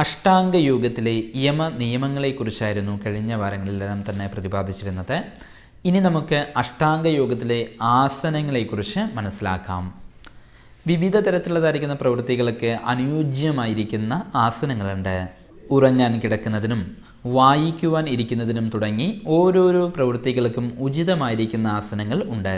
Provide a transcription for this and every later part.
അഷ്ടാംഗ യോഗത്തിലെ യമ നിയമങ്ങളെക്കുറിച്ചായിരുന്നു കഴിഞ്ഞ വാരങ്ങളിലെല്ലാം തന്നെ പ്രതിപാദിച്ചിരുന്നത് ഇനി നമുക്ക് അഷ്ടാംഗ യോഗത്തിലെ ആസനങ്ങളെക്കുറിച്ച് മനസ്സിലാക്കാം വിവിധ തരത്തിലുള്ളതായിരിക്കുന്ന പ്രവൃത്തികൾക്ക് അനുയോജ്യമായിരിക്കുന്ന ആസനങ്ങളുണ്ട് ഉറങ്ങാൻ കിടക്കുന്നതിനും വായിക്കുവാൻ ഇരിക്കുന്നതിനും തുടങ്ങി ഓരോരോ പ്രവൃത്തികൾക്കും ഉചിതമായിരിക്കുന്ന ആസനങ്ങൾ ഉണ്ട്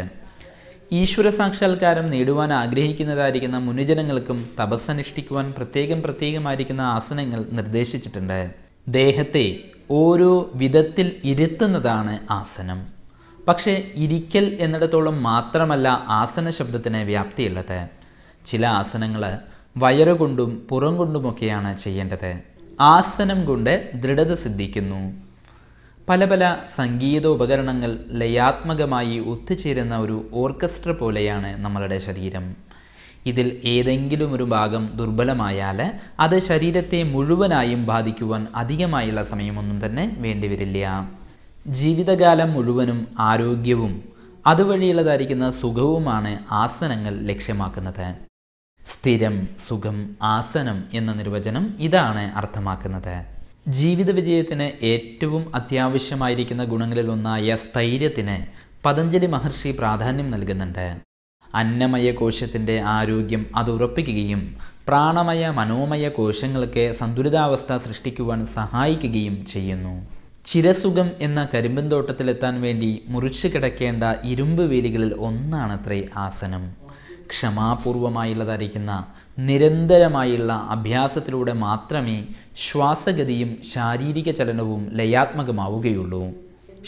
ഈശ്വര സാക്ഷാത്കാരം നേടുവാൻ ആഗ്രഹിക്കുന്നതായിരിക്കുന്ന മുനിജനങ്ങൾക്കും തപസ്സനുഷ്ഠിക്കുവാൻ പ്രത്യേകം പ്രത്യേകമായിരിക്കുന്ന ആസനങ്ങൾ നിർദ്ദേശിച്ചിട്ടുണ്ട് ദേഹത്തെ ഓരോ വിധത്തിൽ ഇരുത്തുന്നതാണ് ആസനം പക്ഷേ ഇരിക്കൽ എന്നിടത്തോളം മാത്രമല്ല ആസന ശബ്ദത്തിന് വ്യാപ്തിയുള്ളത് ചില ആസനങ്ങൾ വയറുകൊണ്ടും പുറം കൊണ്ടുമൊക്കെയാണ് ചെയ്യേണ്ടത് ആസനം കൊണ്ട് ദൃഢത സിദ്ധിക്കുന്നു പല പല സംഗീത ഉപകരണങ്ങൾ ലയാത്മകമായി ഒത്തുചേരുന്ന ഒരു ഓർക്കസ്ട്ര പോലെയാണ് നമ്മളുടെ ശരീരം ഇതിൽ ഏതെങ്കിലും ഒരു ഭാഗം ദുർബലമായാൽ അത് ശരീരത്തെ മുഴുവനായും ബാധിക്കുവാൻ അധികമായുള്ള സമയമൊന്നും തന്നെ വേണ്ടിവരില്ല ജീവിതകാലം മുഴുവനും ആരോഗ്യവും അതുവഴിയുള്ളതായിരിക്കുന്ന സുഖവുമാണ് ആസനങ്ങൾ ലക്ഷ്യമാക്കുന്നത് സ്ഥിരം സുഖം ആസനം എന്ന നിർവചനം ഇതാണ് അർത്ഥമാക്കുന്നത് ജീവിത വിജയത്തിന് ഏറ്റവും അത്യാവശ്യമായിരിക്കുന്ന ഗുണങ്ങളിലൊന്നായ സ്ഥൈര്യത്തിന് പതഞ്ജലി മഹർഷി പ്രാധാന്യം നൽകുന്നുണ്ട് അന്നമയ കോശത്തിൻ്റെ ആരോഗ്യം അത് ഉറപ്പിക്കുകയും പ്രാണമയ മനോമയ കോശങ്ങൾക്ക് സന്തുലിതാവസ്ഥ സൃഷ്ടിക്കുവാൻ സഹായിക്കുകയും ചെയ്യുന്നു ചിരസുഖം എന്ന കരിമ്പിൻ തോട്ടത്തിലെത്താൻ വേണ്ടി മുറിച്ചു കിടക്കേണ്ട ഇരുമ്പ് വേലികളിൽ ഒന്നാണത്രേ ആസനം ക്ഷമാപൂർവമായുള്ളതായിരിക്കുന്ന നിരന്തരമായുള്ള അഭ്യാസത്തിലൂടെ മാത്രമേ ശ്വാസഗതിയും ശാരീരിക ചലനവും ലയാത്മകമാവുകയുള്ളൂ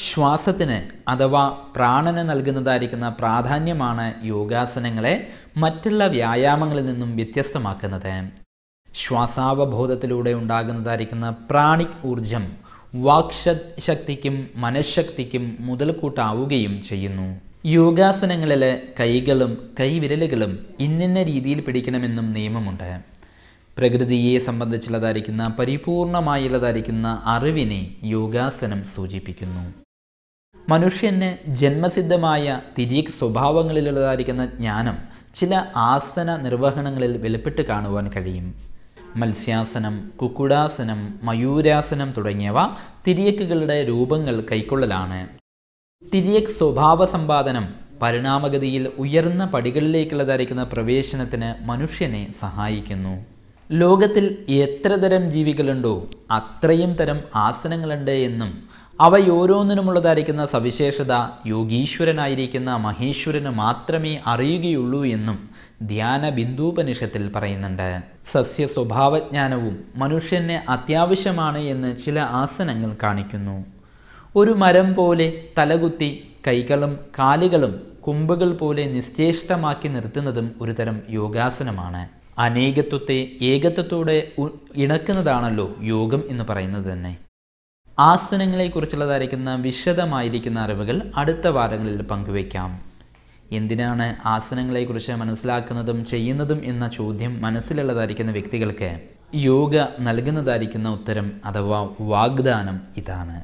ശ്വാസത്തിന് അഥവാ പ്രാണന നൽകുന്നതായിരിക്കുന്ന പ്രാധാന്യമാണ് യോഗാസനങ്ങളെ മറ്റുള്ള വ്യായാമങ്ങളിൽ നിന്നും വ്യത്യസ്തമാക്കുന്നത് ശ്വാസാവബോധത്തിലൂടെ ഉണ്ടാകുന്നതായിരിക്കുന്ന പ്രാണിക് ഊർജം വാക്ശക്തിക്കും മനഃശക്തിക്കും മുതൽക്കൂട്ടാവുകയും ചെയ്യുന്നു യോഗാസനങ്ങളിൽ കൈകളും കൈവിരലുകളും ഇന്നിന്ന രീതിയിൽ പിടിക്കണമെന്നും നിയമമുണ്ട് പ്രകൃതിയെ സംബന്ധിച്ചുള്ളതായിരിക്കുന്ന പരിപൂർണമായുള്ളതായിരിക്കുന്ന അറിവിനെ യോഗാസനം സൂചിപ്പിക്കുന്നു മനുഷ്യന് ജന്മസിദ്ധമായ തിരീക് സ്വഭാവങ്ങളിലുള്ളതായിരിക്കുന്ന ജ്ഞാനം ചില ആസന നിർവഹണങ്ങളിൽ വെളിപ്പെട്ട് കാണുവാൻ കഴിയും മത്സ്യാസനം കുക്കുടാസനം മയൂരാസനം തുടങ്ങിയവ തിരിയക്കുകളുടെ രൂപങ്ങൾ കൈക്കൊള്ളലാണ് തിരിയക് സ്വഭാവ സമ്പാദനം പരിണാമഗതിയിൽ ഉയർന്ന പടികളിലേക്കുള്ളതായിരിക്കുന്ന പ്രവേശനത്തിന് മനുഷ്യനെ സഹായിക്കുന്നു ലോകത്തിൽ എത്ര തരം ജീവികളുണ്ടോ അത്രയും തരം ആസനങ്ങളുണ്ട് എന്നും അവയോരോന്നിനുമുള്ളതായിരിക്കുന്ന സവിശേഷത യോഗീശ്വരനായിരിക്കുന്ന മഹേശ്വരന് മാത്രമേ അറിയുകയുള്ളൂ എന്നും ധ്യാന ബിന്ദുപനിഷത്തിൽ പറയുന്നുണ്ട് സസ്യ സ്വഭാവജ്ഞാനവും മനുഷ്യന് അത്യാവശ്യമാണ് എന്ന് ചില ആസനങ്ങൾ കാണിക്കുന്നു ഒരു മരം പോലെ തലകുത്തി കൈകളും കാലുകളും കുമ്പുകൾ പോലെ നിശ്ചേഷ്ടമാക്കി നിർത്തുന്നതും ഒരുതരം യോഗാസനമാണ് അനേകത്വത്തെ ഏകത്വത്തോടെ ഇണക്കുന്നതാണല്ലോ യോഗം എന്ന് പറയുന്നത് തന്നെ ആസനങ്ങളെക്കുറിച്ചുള്ളതായിരിക്കുന്ന വിശദമായിരിക്കുന്ന അറിവുകൾ അടുത്ത വാരങ്ങളിൽ പങ്കുവയ്ക്കാം എന്തിനാണ് ആസനങ്ങളെക്കുറിച്ച് മനസ്സിലാക്കുന്നതും ചെയ്യുന്നതും എന്ന ചോദ്യം മനസ്സിലുള്ളതായിരിക്കുന്ന വ്യക്തികൾക്ക് യോഗ നൽകുന്നതായിരിക്കുന്ന ഉത്തരം അഥവാ വാഗ്ദാനം ഇതാണ്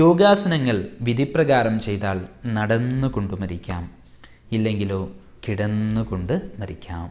യോഗാസനങ്ങൾ വിധിപ്രകാരം ചെയ്താൽ നടന്നുകൊണ്ട് മരിക്കാം ഇല്ലെങ്കിലോ കിടന്നുകൊണ്ട് മരിക്കാം